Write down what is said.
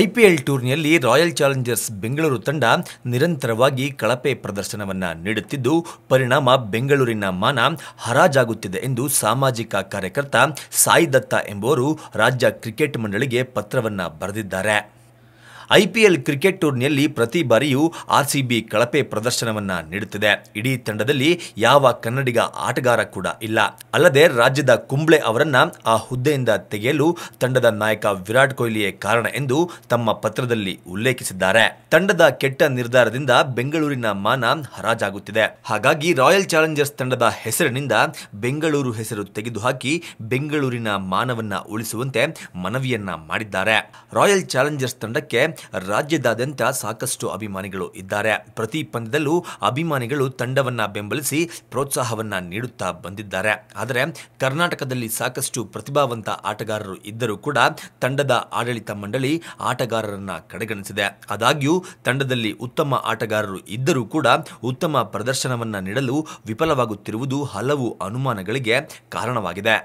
I P L ಟೂರ್ನಿಯಲ್ಲಿ royal challengers Bengaluru ತಂಡ ನಿರಂತರವಾಗಿ ಕಳಪೆ ಪ್ರದರ್ಶನವನ್ನು ನೀಡುತ್ತಿದ್ದು ಪರಿಣಾಮ ಬೆಂಗಳೂರಿನ ಮಾನ ಹರಾಜಾಗುತ್ತಿದೆ ಎಂದು ಸಾಮಾಜಿಕ ಕಾರ್ಯಕರ್ತ ಸಾಯಿ ದತ್ತ ಎಂಬುವರು ರಾಜ್ಯ ಕ್ರಿಕೆಟ್ ಮಂಡಳಿಗೆ ಪತ್ರವನ್ನು ಬರೆದಿದ್ದಾರೆ ಐಪಿಎಲ್ ಕ್ರಿಕೆಟ್ ಟೂರ್ನಿಯಲ್ಲಿ ಪ್ರತಿ ಬಾರಿಯೂ ಆರ್ಸಿಬಿ ಕಳಪೆ ಪ್ರದರ್ಶನವನ್ನ ನೀಡುತ್ತಿದೆ ಇಡೀ ತಂಡದಲ್ಲಿ ಯಾವ ಕನ್ನಡಿಗ ಆಟಗಾರ ಕೂಡ ಇಲ್ಲ ಅಲ್ಲದೆ ರಾಜ್ಯದ ಕುಂಬ್ಳೆ ಅವರನ್ನ ಆ ಹುದ್ದೆಯಿಂದ ತೆಗೆಯಲು ತಂಡದ ನಾಯಕ ವಿರಾಟ್ ಕೊಹ್ಲಿಯೇ ಕಾರಣ ಎಂದು ತಮ್ಮ ಪತ್ರದಲ್ಲಿ ಉಲ್ಲೇಖಿಸಿದ್ದಾರೆ ತಂಡದ ಕೆಟ್ಟ ನಿರ್ಧಾರದಿಂದ ಬೆಂಗಳೂರಿನ ಮಾನ ಹರಾಜಾಗುತ್ತಿದೆ ಹಾಗಾಗಿ ರಾಯಲ್ ಚಾಲೆಂಜರ್ಸ್ ತಂಡದ ಹೆಸರಿನಿಂದ ಬೆಂಗಳೂರು ಹೆಸರು ತೆಗೆದುಹಾಕಿ ಬೆಂಗಳೂರಿನ ಮಾನವನ್ನ ಉಳಿಸುವಂತೆ ಮನವಿಯನ್ನ ಮಾಡಿದ್ದಾರೆ ರಾಯಲ್ ಚಾಲೆಂಜರ್ಸ್ ತಂಡಕ್ಕೆ ರಾಜ್ಯದಾದ್ಯಂತ ಸಾಕಷ್ಟು ಅಭಿಮಾನಿಗಳು ಇದ್ದಾರೆ ಪ್ರತಿ ಪಂದ್ಯದಲ್ಲೂ ಅಭಿಮಾನಿಗಳು ತಂಡವನ್ನ ಬೆಂಬಲಿಸಿ ಪ್ರೋತ್ಸಾಹವನ್ನ ನೀಡುತ್ತಾ ಬಂದಿದ್ದಾರೆ ಆದರೆ ಕರ್ನಾಟಕದಲ್ಲಿ ಸಾಕಷ್ಟು ಪ್ರತಿಭಾವಂತ ಆಟಗಾರರು ಇದ್ದರೂ ಕೂಡ ತಂಡದ ಆಡಳಿತ ಮಂಡಳಿ ಆಟಗಾರರನ್ನ ಕಡೆಗಣಿಸಿದೆ ಆದಾಗ್ಯೂ ತಂಡದಲ್ಲಿ ಉತ್ತಮ ಆಟಗಾರರು ಇದ್ದರೂ ಕೂಡ ಉತ್ತಮ ಪ್ರದರ್ಶನವನ್ನ ನೀಡಲು ವಿಫಲವಾಗುತ್ತಿರುವುದು ಹಲವು ಅನುಮಾನಗಳಿಗೆ ಕಾರಣವಾಗಿದೆ